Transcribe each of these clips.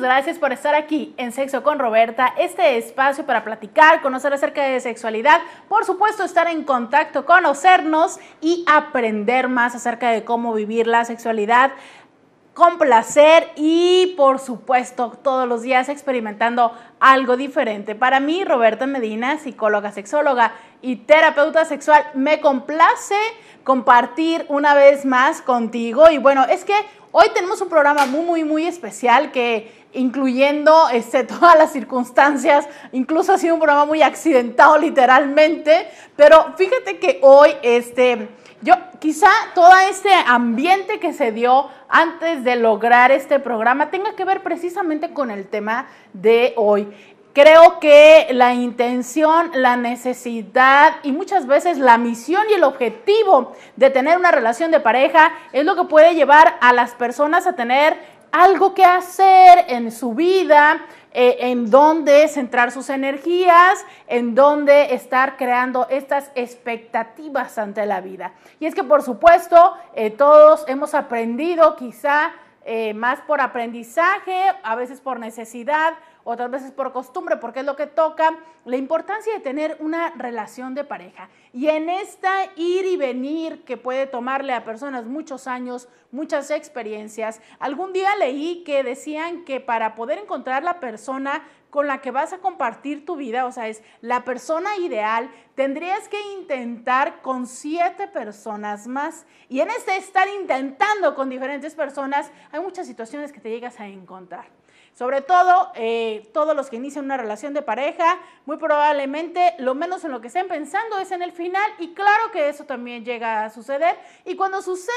gracias por estar aquí en Sexo con Roberta, este espacio para platicar, conocer acerca de sexualidad, por supuesto estar en contacto, conocernos y aprender más acerca de cómo vivir la sexualidad con placer y por supuesto todos los días experimentando algo diferente. Para mí, Roberta Medina, psicóloga, sexóloga y terapeuta sexual, me complace compartir una vez más contigo y bueno, es que hoy tenemos un programa muy, muy, muy especial que incluyendo este, todas las circunstancias. Incluso ha sido un programa muy accidentado literalmente, pero fíjate que hoy este, yo quizá todo este ambiente que se dio antes de lograr este programa tenga que ver precisamente con el tema de hoy. Creo que la intención, la necesidad y muchas veces la misión y el objetivo de tener una relación de pareja es lo que puede llevar a las personas a tener algo que hacer en su vida, eh, en dónde centrar sus energías, en dónde estar creando estas expectativas ante la vida. Y es que por supuesto eh, todos hemos aprendido quizá eh, más por aprendizaje, a veces por necesidad, otras veces por costumbre, porque es lo que toca, la importancia de tener una relación de pareja. Y en esta ir y venir que puede tomarle a personas muchos años, muchas experiencias, algún día leí que decían que para poder encontrar la persona con la que vas a compartir tu vida, o sea, es la persona ideal, tendrías que intentar con siete personas más. Y en este estar intentando con diferentes personas, hay muchas situaciones que te llegas a encontrar. Sobre todo, eh, todos los que inician una relación de pareja, muy probablemente lo menos en lo que estén pensando es en el final y claro que eso también llega a suceder. Y cuando sucede,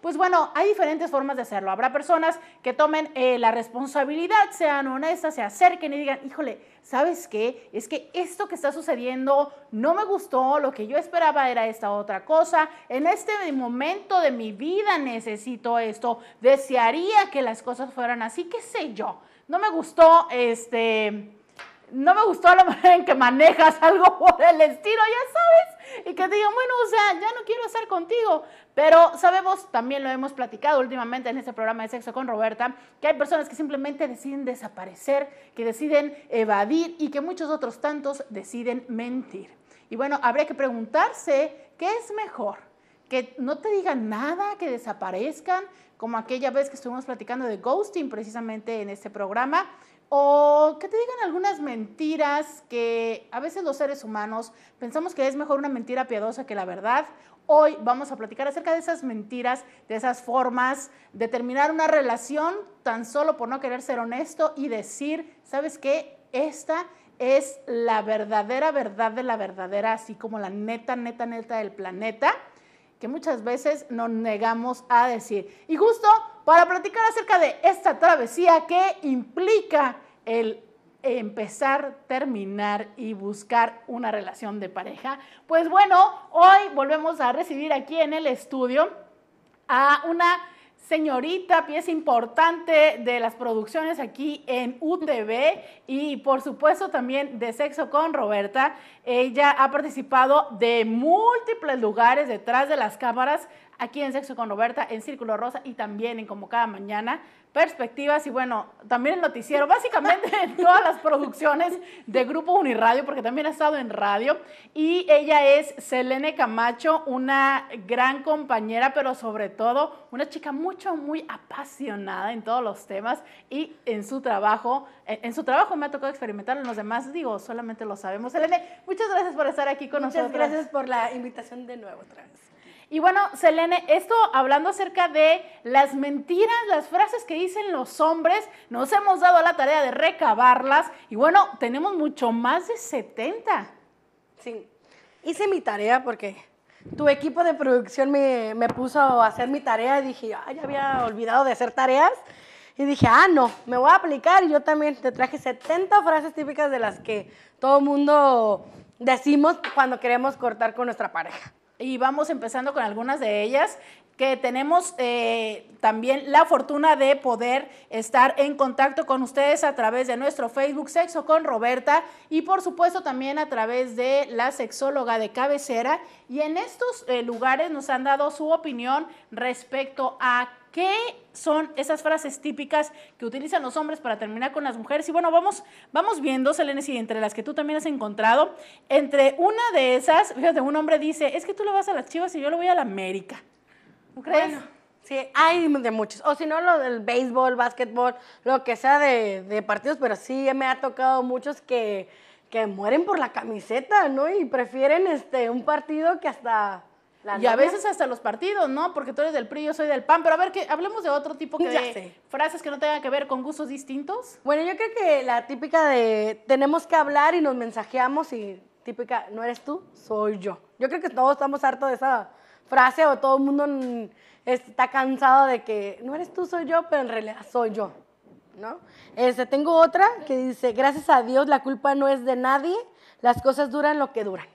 pues bueno, hay diferentes formas de hacerlo. Habrá personas que tomen eh, la responsabilidad, sean honestas, se acerquen y digan, híjole, ¿sabes qué? Es que esto que está sucediendo no me gustó, lo que yo esperaba era esta otra cosa, en este momento de mi vida necesito esto, desearía que las cosas fueran así, qué sé yo no me gustó, este, no me gustó la manera en que manejas algo por el estilo, ya sabes, y que digo bueno, o sea, ya no quiero estar contigo, pero sabemos, también lo hemos platicado últimamente en este programa de Sexo con Roberta, que hay personas que simplemente deciden desaparecer, que deciden evadir y que muchos otros tantos deciden mentir. Y bueno, habría que preguntarse, ¿qué es mejor? que no te digan nada, que desaparezcan, como aquella vez que estuvimos platicando de ghosting precisamente en este programa, o que te digan algunas mentiras que a veces los seres humanos pensamos que es mejor una mentira piadosa que la verdad. Hoy vamos a platicar acerca de esas mentiras, de esas formas de terminar una relación tan solo por no querer ser honesto y decir, ¿sabes qué? Esta es la verdadera verdad de la verdadera, así como la neta, neta, neta del planeta que muchas veces nos negamos a decir. Y justo para platicar acerca de esta travesía que implica el empezar, terminar y buscar una relación de pareja. Pues bueno, hoy volvemos a recibir aquí en el estudio a una señorita, pieza importante de las producciones aquí en UTV y por supuesto también de Sexo con Roberta. Ella ha participado de múltiples lugares detrás de las cámaras, aquí en Sexo con Roberta, en Círculo Rosa y también en Como Cada Mañana. Perspectivas y bueno, también el noticiero, básicamente en todas las producciones de Grupo Uniradio, porque también ha estado en radio. Y ella es Selene Camacho, una gran compañera, pero sobre todo una chica mucho, muy apasionada en todos los temas y en su trabajo. En su trabajo me ha tocado experimentar, en los demás digo, solamente lo sabemos. Selene, muchas gracias por estar aquí con nosotros. Muchas gracias por la invitación de nuevo otra vez. Y bueno, Selene, esto hablando acerca de las mentiras, las frases que dicen los hombres, nos hemos dado la tarea de recabarlas y bueno, tenemos mucho más de 70. Sí, hice mi tarea porque tu equipo de producción me, puso a hacer mi tarea y dije, ah, ya había olvidado de hacer tareas. Y dije, ah, no, me voy a aplicar. Y yo también te traje 70 frases típicas de las que todo mundo decimos cuando queremos cortar con nuestra pareja y vamos empezando con algunas de ellas que tenemos eh, también la fortuna de poder estar en contacto con ustedes a través de nuestro Facebook Sexo con Roberta y por supuesto también a través de la sexóloga de cabecera. Y en estos eh, lugares nos han dado su opinión respecto a ¿Qué son esas frases típicas que utilizan los hombres para terminar con las mujeres? Y bueno, vamos, vamos viendo, Selene, si entre las que tú también has encontrado, entre una de esas, fíjate, un hombre dice, es que tú lo vas a las chivas y yo lo voy a la América. ¿No crees? Sí, hay de muchos. O si no, lo del béisbol, básquetbol, lo que sea de, partidos, pero sí me ha tocado muchos que, mueren por la camiseta, ¿no? Y prefieren este un partido que hasta y a veces hasta los partidos, ¿no? Porque tú eres del PRI, yo soy del PAN, pero a ver, que hablemos de otro tipo de frases que no tengan que ver con gustos distintos. Bueno, yo creo que la típica de tenemos que hablar y nos mensajeamos y típica, no eres tú, soy yo. Yo creo que todos estamos hartos de esa frase o todo el mundo está cansado de que no eres tú, soy yo, pero en realidad soy yo, ¿no? Este, tengo otra que dice, gracias a Dios la culpa no es de nadie, las cosas duran lo que duran.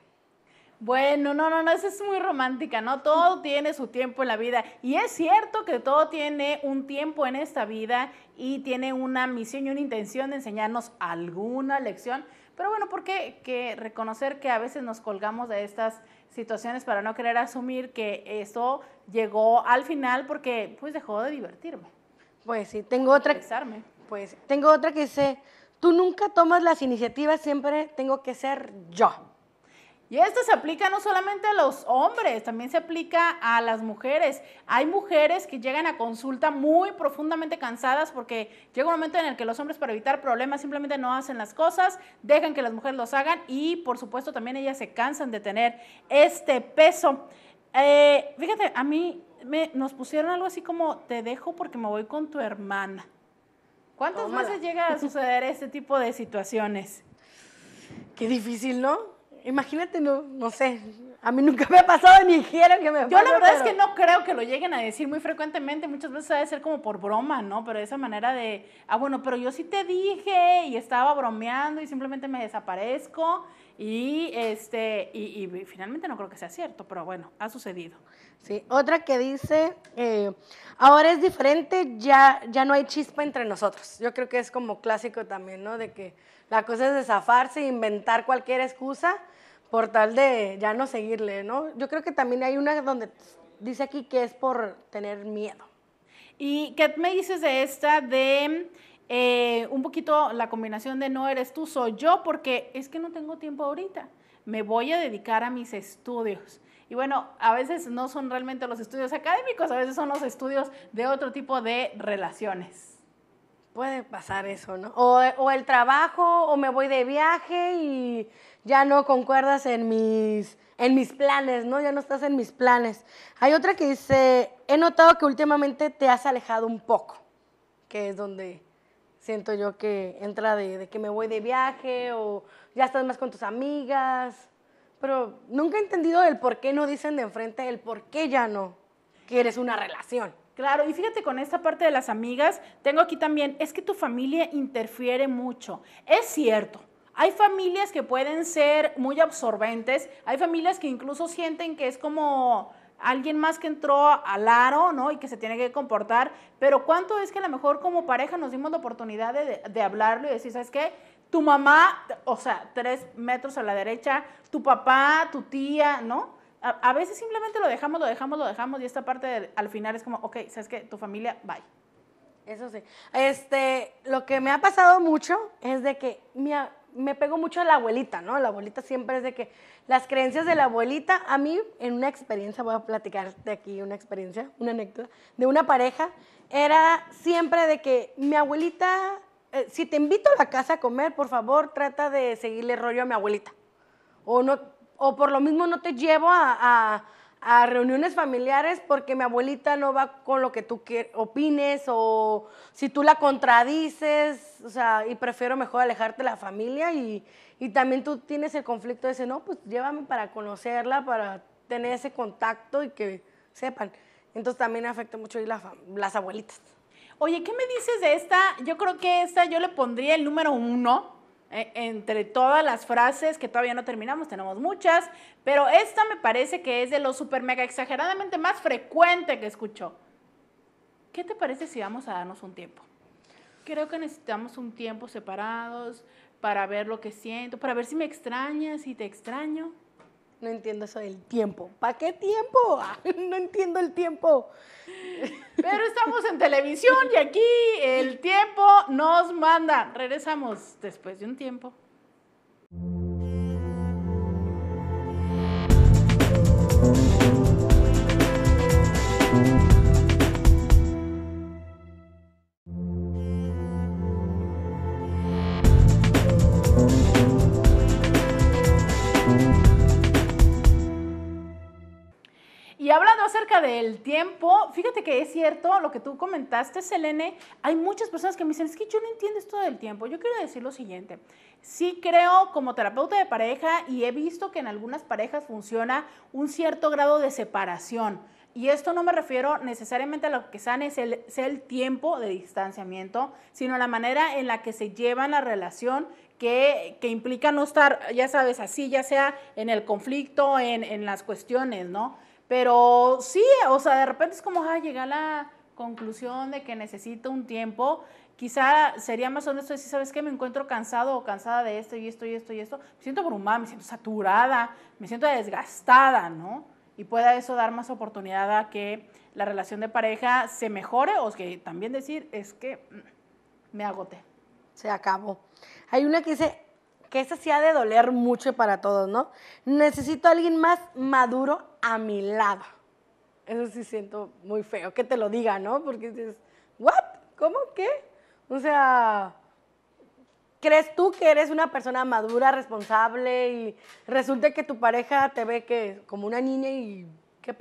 Bueno, no, no, no, eso es muy romántica, ¿no? Todo tiene su tiempo en la vida. Y es cierto que todo tiene un tiempo en esta vida y tiene una misión y una intención de enseñarnos alguna lección. Pero bueno, porque que reconocer que a veces nos colgamos de estas situaciones para no querer asumir que esto llegó al final porque pues dejó de divertirme. Pues sí, tengo otra. Pues tengo otra que dice, tú nunca tomas las iniciativas, siempre tengo que ser yo. Y esto se aplica no solamente a los hombres, también se aplica a las mujeres. Hay mujeres que llegan a consulta muy profundamente cansadas porque llega un momento en el que los hombres para evitar problemas simplemente no hacen las cosas, dejan que las mujeres los hagan y por supuesto también ellas se cansan de tener este peso. Eh, fíjate, a mí me, nos pusieron algo así como te dejo porque me voy con tu hermana. ¿Cuántas veces llega a suceder este tipo de situaciones? Qué difícil, ¿no? Imagínate, no, no sé. A mí nunca me ha pasado ni dijeron que me Yo la verdad es que no creo que lo lleguen a decir muy frecuentemente. Muchas veces debe ser como por broma, ¿no? Pero esa manera de, ah, bueno, pero yo sí te dije y estaba bromeando y simplemente me desaparezco. Y, este, y, finalmente no creo que sea cierto, pero bueno, ha sucedido. Sí, otra que dice, eh, ahora es diferente, ya, ya no hay chispa entre nosotros. Yo creo que es como clásico también, ¿no? De que la cosa es desafarse e inventar cualquier excusa por tal de ya no seguirle, ¿no? Yo creo que también hay una donde dice aquí que es por tener miedo. ¿Y qué me dices de esta de eh, un poquito la combinación de no eres tú, soy yo, porque es que no tengo tiempo ahorita? Me voy a dedicar a mis estudios. Y bueno, a veces no son realmente los estudios académicos, a veces son los estudios de otro tipo de relaciones puede pasar eso, ¿no? O, el trabajo, o me voy de viaje y ya no concuerdas en mis, en mis planes, ¿no? Ya no estás en mis planes. Hay otra que dice, he notado que últimamente te has alejado un poco, que es donde siento yo que entra de, de que me voy de viaje o ya estás más con tus amigas. Pero nunca he entendido el por qué no dicen de enfrente, el por qué ya no quieres una relación. Claro, y fíjate con esta parte de las amigas, tengo aquí también, es que tu familia interfiere mucho. Es cierto, hay familias que pueden ser muy absorbentes, hay familias que incluso sienten que es como alguien más que entró al aro, ¿no? Y que se tiene que comportar, pero ¿cuánto es que a lo mejor como pareja nos dimos la oportunidad de, de hablarlo y decir, ¿sabes qué? Tu mamá, o sea, tres metros a la derecha, tu papá, tu tía, ¿no? A, veces simplemente lo dejamos, lo dejamos, lo dejamos y esta parte al final es como, ok, sabes que tu familia, bye. Eso sí. Este, lo que me ha pasado mucho es de que me me pegó mucho a la abuelita, ¿no? La abuelita siempre es de que las creencias de la abuelita, a mí, en una experiencia, voy a platicar de aquí una experiencia, una anécdota, de una pareja, era siempre de que mi abuelita, eh, si te invito a la casa a comer, por favor, trata de seguirle rollo a mi abuelita. O no, o por lo mismo no te llevo a, reuniones familiares porque mi abuelita no va con lo que tú opines o si tú la contradices, o sea, y prefiero mejor alejarte de la familia y, también tú tienes el conflicto de ese, no, pues llévame para conocerla, para tener ese contacto y que sepan. Entonces también afecta mucho a las, las abuelitas. Oye, ¿qué me dices de esta? Yo creo que esta yo le pondría el número uno, e, entre todas las frases que todavía no terminamos, tenemos muchas, pero esta me parece que es de lo super mega exageradamente más frecuente que escucho. ¿Qué te parece si vamos a darnos un tiempo? Creo que necesitamos un tiempo separados para ver lo que siento, para ver si me extrañas, si te extraño. No entiendo eso del tiempo. ¿Para qué tiempo? no entiendo el tiempo. Pero estamos en televisión y aquí el tiempo nos manda. Regresamos después de un tiempo. del tiempo, fíjate que es cierto lo que tú comentaste, Selene. Hay muchas personas que me dicen, es que yo no entiendo esto del tiempo. Yo quiero decir lo siguiente. Sí creo como terapeuta de pareja y he visto que en algunas parejas funciona un cierto grado de separación. Y esto no me refiero necesariamente a lo que sane es el, el tiempo de distanciamiento, sino a la manera en la que se lleva la relación que, que, implica no estar, ya sabes, así, ya sea en el conflicto, en, en las cuestiones, ¿no? Pero sí, eh, o sea, de repente es como, ah, llegué a la conclusión de que necesito un tiempo. Quizá sería más honesto decir, ¿sabes qué? Me encuentro cansado o cansada de esto y esto y esto y esto. Me siento abrumada, me siento saturada, me siento desgastada, ¿no? Y pueda eso dar más oportunidad a que la relación de pareja se mejore o que también decir, es que mm, me agoté. Se acabó. Hay una que dice, que esa sí ha de doler mucho para todos, ¿no? Necesito a alguien más maduro a mi lado. Eso sí siento muy feo que te lo diga, ¿no? Porque dices, ¿what? ¿Cómo qué? O sea, ¿crees tú que eres una persona madura, responsable y resulta que tu pareja te ve que como una niña y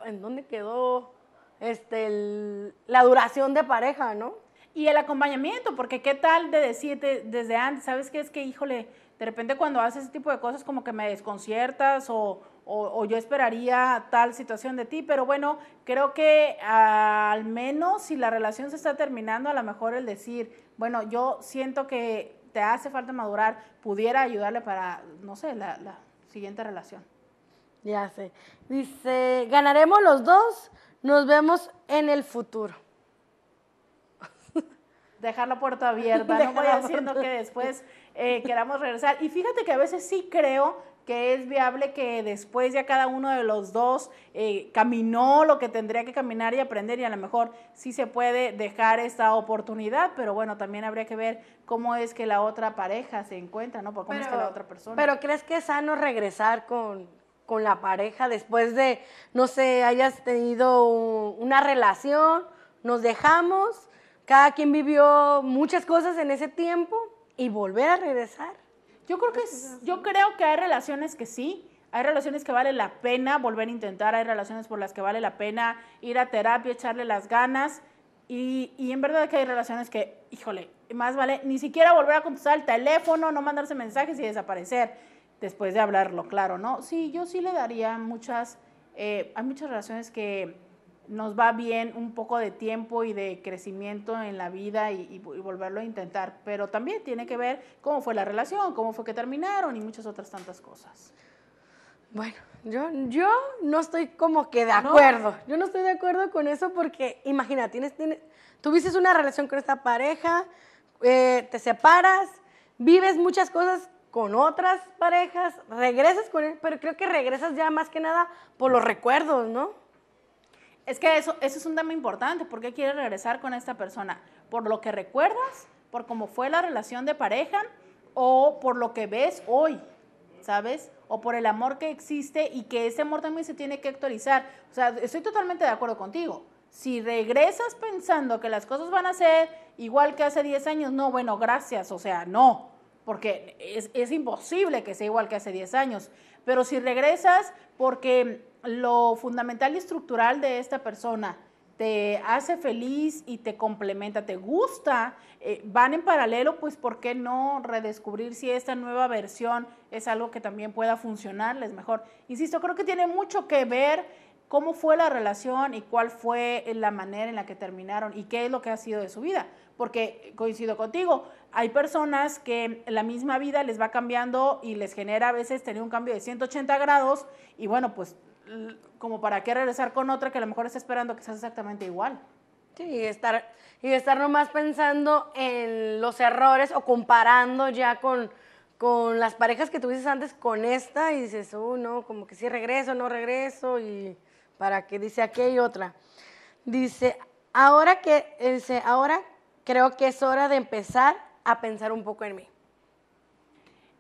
en dónde quedó este, la duración de pareja, ¿no? Y el acompañamiento, porque qué tal de decirte desde antes, ¿sabes qué? Es que, híjole, de repente cuando haces ese tipo de cosas como que me desconciertas o, yo esperaría tal situación de ti, pero bueno, creo que al menos si la relación se está terminando, a lo mejor el decir, bueno, yo siento que te hace falta madurar, pudiera ayudarle para, no sé, la, la siguiente relación. Ya sé. Dice, ganaremos los dos, nos vemos en el futuro dejar la puerta abierta, no voy haciendo que después eh, queramos regresar. Y fíjate que a veces sí creo que es viable que después ya cada uno de los dos eh, caminó lo que tendría que caminar y aprender y a lo mejor sí se puede dejar esta oportunidad, pero bueno, también habría que ver cómo es que la otra pareja se encuentra, ¿no? ¿Cómo es que la otra persona? Pero ¿crees que es sano regresar con, con la pareja después de, no sé, hayas tenido una relación, nos dejamos cada quien vivió muchas cosas en ese tiempo y volver a regresar. Yo creo que yo creo que hay relaciones que sí, hay relaciones que vale la pena volver a intentar, hay relaciones por las que vale la pena ir a terapia, echarle las ganas. Y, y en verdad que hay relaciones que, híjole, más vale ni siquiera volver a contestar el teléfono, no mandarse mensajes y desaparecer después de hablarlo, claro, ¿no? Sí, yo sí le daría muchas, eh, hay muchas relaciones que, nos va bien un poco de tiempo y de crecimiento en la vida y, volverlo a intentar, pero también tiene que ver cómo fue la relación, cómo fue que terminaron y muchas otras tantas cosas. Bueno, yo, yo no estoy como que de acuerdo. Yo no estoy de acuerdo con eso porque, imagina, tienes, tienes tuviste una relación con esta pareja, eh, te separas, vives muchas cosas con otras parejas, regresas con él, pero creo que regresas ya más que nada por los recuerdos, ¿no? Es que eso, eso es un tema importante. ¿Por qué quieres regresar con esta persona? ¿Por lo que recuerdas? ¿Por cómo fue la relación de pareja? ¿O por lo que ves hoy? ¿Sabes? O por el amor que existe y que ese amor también se tiene que actualizar. O sea, estoy totalmente de acuerdo contigo. Si regresas pensando que las cosas van a ser igual que hace 10 años, no, bueno, gracias, o sea, no, porque es, es imposible que sea igual que hace 10 años. Pero si regresas porque lo fundamental y estructural de esta persona te hace feliz y te complementa, te gusta, eh, van en paralelo, pues ¿por qué no redescubrir si esta nueva versión es algo que también pueda funcionarles mejor? Insisto, creo que tiene mucho que ver cómo fue la relación y cuál fue la manera en la que terminaron y qué es lo que ha sido de su vida. Porque coincido contigo, hay personas que la misma vida les va cambiando y les genera a veces tener un cambio de 180 grados y bueno, pues como para qué regresar con otra que a lo mejor está esperando que sea exactamente igual. y estar, y estar nomás pensando en los errores o comparando ya con, con las parejas que tuviste antes con esta y dices, oh, no, como que sí regreso, no regreso y para qué dice aquí y otra. Dice, ahora que, dice, ahora creo que es hora de empezar a pensar un poco en mí.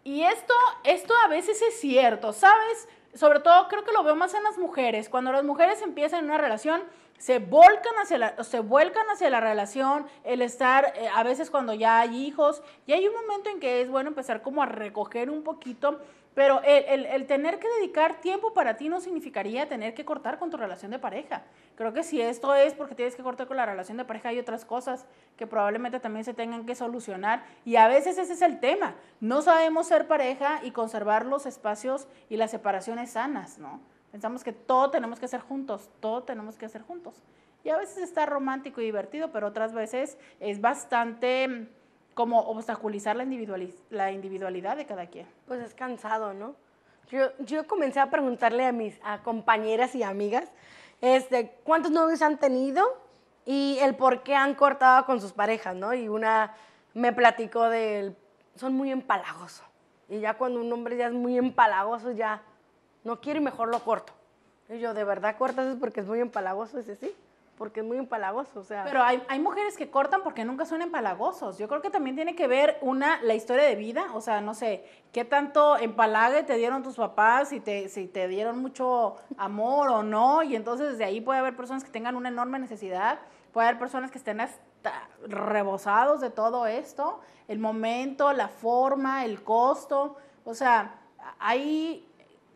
Y esto, esto a veces es cierto, ¿sabes? sobre todo creo que lo veo más en las mujeres. Cuando las mujeres empiezan una relación, se volcan hacia la, se vuelcan hacia la relación, el estar, eh, a veces cuando ya hay hijos, y hay un momento en que es bueno empezar como a recoger un poquito, pero el, el tener que dedicar tiempo para ti no significaría tener que cortar con tu relación de pareja. Creo que si esto es porque tienes que cortar con la relación de pareja, hay otras cosas que probablemente también se tengan que solucionar. Y a veces ese es el tema. No sabemos ser pareja y conservar los espacios y las separaciones sanas, ¿no? Pensamos que todo tenemos que hacer juntos, todo tenemos que hacer juntos. Y a veces está romántico y divertido, pero otras veces es bastante mm, como obstaculizar la, individualidad de cada quien. Pues es cansado, ¿no? Yo, yo comencé a preguntarle a mis a compañeras y amigas este, cuántos novios han tenido y el por qué han cortado con sus parejas, ¿no? Y una me platicó del, son muy empalagosos. Y ya cuando un hombre ya es muy empalagoso, ya no quiere mejor lo corto. Y yo, ¿de verdad cortas es porque es muy empalagoso? es sí porque es muy empalagoso, o sea. Pero hay, hay, mujeres que cortan porque nunca son empalagosos. Yo creo que también tiene que ver una la historia de vida, o sea, no sé, qué tanto empalague te dieron tus papás, si te, si te dieron mucho amor o no, y entonces de ahí puede haber personas que tengan una enorme necesidad, puede haber personas que estén hasta rebosados de todo esto, el momento, la forma, el costo, o sea, hay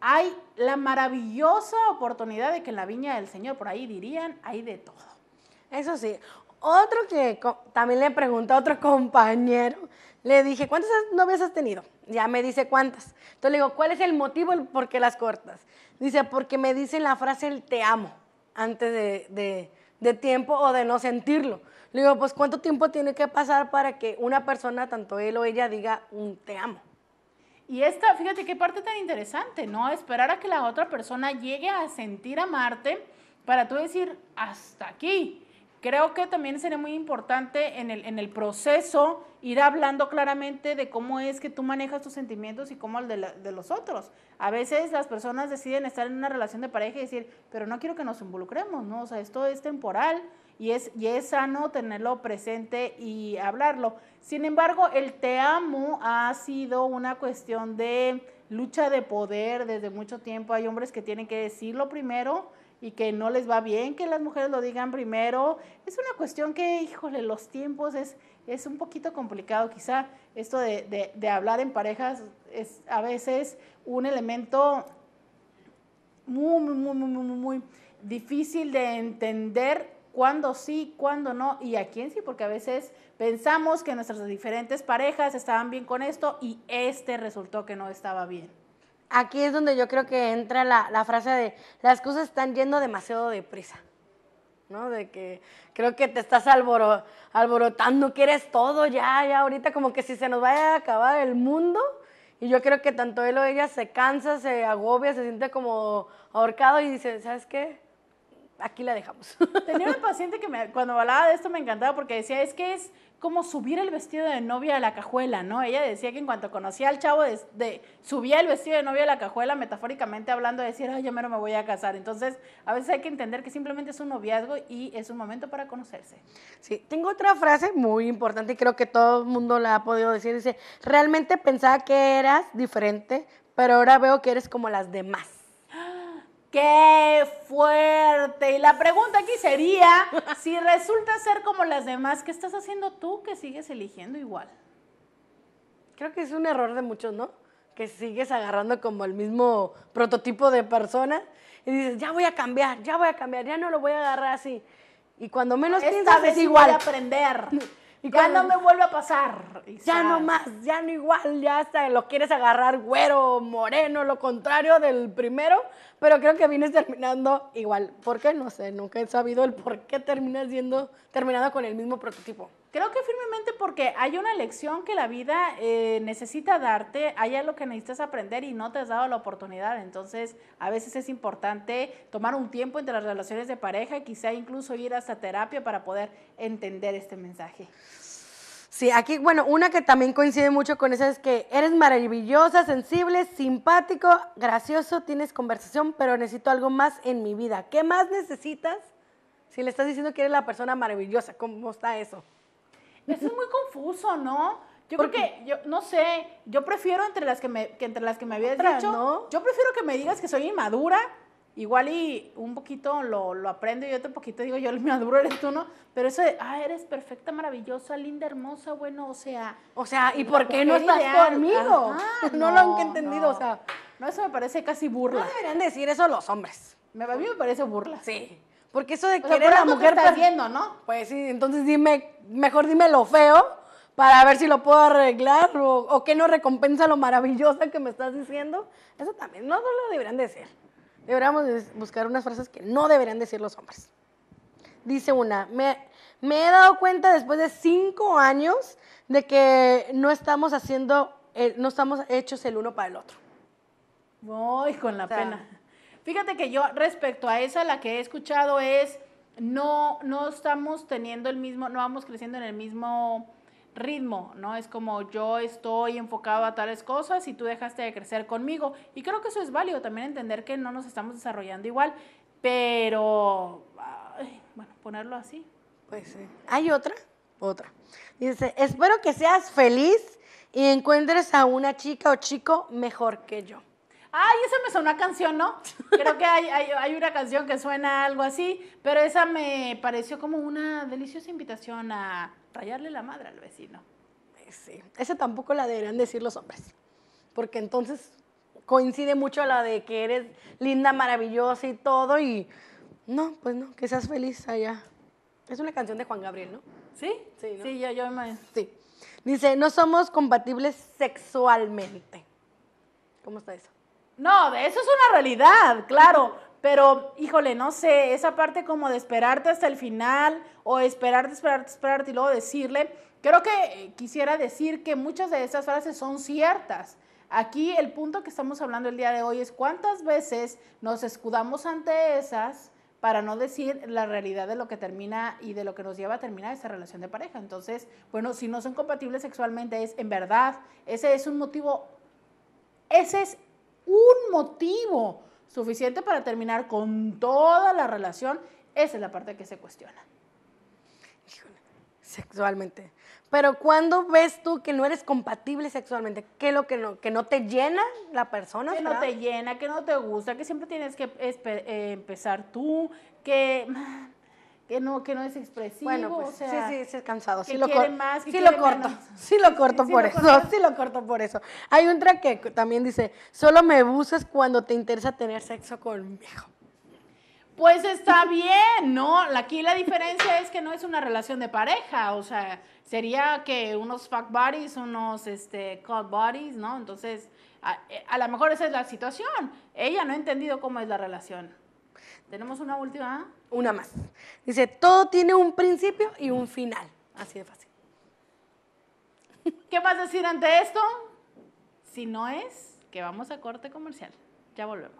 hay la maravillosa oportunidad de que en la viña del Señor, por ahí dirían, hay de todo. Eso sí, otro que también le pregunté a otro compañero, le dije, ¿cuántas novias has tenido? Ya me dice cuántas. Entonces le digo, ¿cuál es el motivo por qué las cortas? Dice, porque me dicen la frase el te amo antes de, de tiempo o de no sentirlo. Le digo, pues ¿cuánto tiempo tiene que pasar para que una persona, tanto él o ella, diga un te amo? Y esta, fíjate qué parte tan interesante, ¿no? Esperar a que la otra persona llegue a sentir amarte para tú decir, hasta aquí. Creo que también sería muy importante en el, proceso ir hablando claramente de cómo es que tú manejas tus sentimientos y cómo el de, los otros. A veces las personas deciden estar en una relación de pareja y decir, pero no quiero que nos involucremos, ¿no? O sea, esto es temporal, y es, y sano tenerlo presente y hablarlo. Sin embargo, el te amo ha sido una cuestión de lucha de poder desde mucho tiempo. Hay hombres que tienen que decirlo primero y que no les va bien que las mujeres lo digan primero. Es una cuestión que, híjole, los tiempos es, es un poquito complicado. Quizá esto de, hablar en parejas es a veces un elemento muy, muy, muy, muy, muy difícil de entender cuándo sí, cuándo no y a quién sí, porque a veces pensamos que nuestras diferentes parejas estaban bien con esto y este resultó que no estaba bien. Aquí es donde yo creo que entra la, frase de las cosas están yendo demasiado deprisa, ¿no? De que creo que te estás alborotando, quieres todo ya, ya ahorita como que si se nos vaya a acabar el mundo. Y yo creo que tanto él o ella se cansa, se agobia, se siente como ahorcado y dice, ¿sabes qué? aquí la dejamos. Tenía una paciente que cuando hablaba de esto me encantaba porque decía, es que es como subir el vestido de novia a la cajuela, ¿no? Ella decía que en cuanto conocía al chavo, de, subía el vestido de novia a la cajuela, metafóricamente hablando, decía, decir, ay, yo mero me voy a casar. Entonces, a veces hay que entender que simplemente es un noviazgo y es un momento para conocerse. Sí, tengo otra frase muy importante y creo que todo el mundo la ha podido decir. Dice, realmente pensaba que eras diferente, pero ahora veo que eres como las demás. ¡Qué fuerte! Y la pregunta aquí sería, si resulta ser como las demás, ¿qué estás haciendo tú que sigues eligiendo igual? Creo que es un error de muchos, ¿no? Que sigues agarrando como el mismo prototipo de persona y dices, ya voy a cambiar, ya voy a cambiar, ya no lo voy a agarrar así. Y cuando menos piensas es igual. aprender. Y ya cuando, me vuelve a pasar. ya no más, ya no igual, ya hasta lo quieres agarrar güero, moreno, lo contrario del primero, pero creo que vienes terminando igual. ¿Por qué? No sé, nunca he sabido el por qué terminas siendo, terminando con el mismo prototipo. Creo que firmemente porque hay una lección que la vida eh, necesita darte, hay algo que necesitas aprender y no te has dado la oportunidad. Entonces, a veces es importante tomar un tiempo entre las relaciones de pareja, y quizá incluso ir hasta terapia para poder entender este mensaje. Sí, aquí, bueno, una que también coincide mucho con esa es que eres maravillosa, sensible, simpático, gracioso, tienes conversación, pero necesito algo más en mi vida. ¿Qué más necesitas? Si le estás diciendo que eres la persona maravillosa, ¿cómo está eso? Eso es muy confuso, ¿no? Yo creo yo no sé, yo prefiero entre las que me, entre las que me habías dicho, ¿no? yo prefiero que me digas que soy inmadura, igual y un poquito lo, aprendo y otro poquito digo, yo inmaduro eres tú, ¿no? Pero eso de, ah, eres perfecta, maravillosa, linda, hermosa, bueno, o sea. O sea, ¿y por qué no estás conmigo? no, lo han entendido, o sea. No, eso me parece casi burla. No deberían decir eso los hombres. a mí me parece burla. Sí. Porque eso de querer a la mujer. está viendo, ¿no? Pues sí, entonces dime, mejor dime lo feo para ver si lo puedo arreglar o, qué no recompensa lo maravillosa que me estás diciendo. Eso también no, no lo deberían decir. Deberíamos buscar unas frases que no deberían decir los hombres. Dice una, me, he dado cuenta después de cinco años de que no estamos haciendo, eh, no estamos hechos el uno para el otro. Voy con la pena. Fíjate que yo respecto a esa, la que he escuchado es, no, no estamos teniendo el mismo, no vamos creciendo en el mismo ritmo, ¿no? Es como yo estoy enfocado a tales cosas y tú dejaste de crecer conmigo. Y creo que eso es válido, también entender que no nos estamos desarrollando igual, pero, bueno, ponerlo así. Pues sí. ¿Hay otra? Otra. Dice, espero que seas feliz y encuentres a una chica o chico mejor que yo ay, esa me sonó a canción, ¿no? Creo que hay, una canción que suena algo así, pero esa me pareció como una deliciosa invitación a rayarle la madre al vecino. Pues sí, esa tampoco la deberían decir los hombres, porque entonces coincide mucho la de que eres linda, maravillosa y todo, y no, pues no, que seas feliz allá. Es una canción de Juan Gabriel, ¿no? Sí, sí, sí yo, yo me... Sí. Dice, no somos compatibles sexualmente. ¿Cómo está eso? No, eso es una realidad, claro. Pero, híjole, no sé, esa parte como de esperarte hasta el final o esperarte, esperarte, esperarte y luego decirle, creo que eh, quisiera decir que muchas de esas frases son ciertas. Aquí el punto que estamos hablando el día de hoy es cuántas veces nos escudamos ante esas para no decir la realidad de lo que termina y de lo que nos lleva a terminar esa relación de pareja. Entonces, bueno, si no son compatibles sexualmente es en verdad, ese es un motivo, ese es un motivo suficiente para terminar con toda la relación, esa es la parte que se cuestiona. sexualmente. Pero cuando ves tú que no eres compatible sexualmente, ¿qué lo que no, que no te llena la persona? Que no te llena, que no te gusta, que siempre tienes que eh, empezar tú, que que no, que no es expresivo. Bueno, pues, sí, sí, es cansado. Sí, lo, más, sí lo corto. Sí lo corto por eso. Sí lo corto por eso. Hay un track que también dice, solo me buscas cuando te interesa tener sexo con conmigo. Pues está bien, ¿no? Aquí la diferencia es que no es una relación de pareja, o sea, sería que unos fuck buddies, unos este, cold buddies, ¿no? Entonces, a, eh, a lo mejor esa es la situación. Ella no ha entendido cómo es la relación. Tenemos una última. Una más. Dice, todo tiene un principio y un final. Así de fácil. ¿Qué a decir ante esto? Si no es, que vamos a corte comercial. Ya volvemos.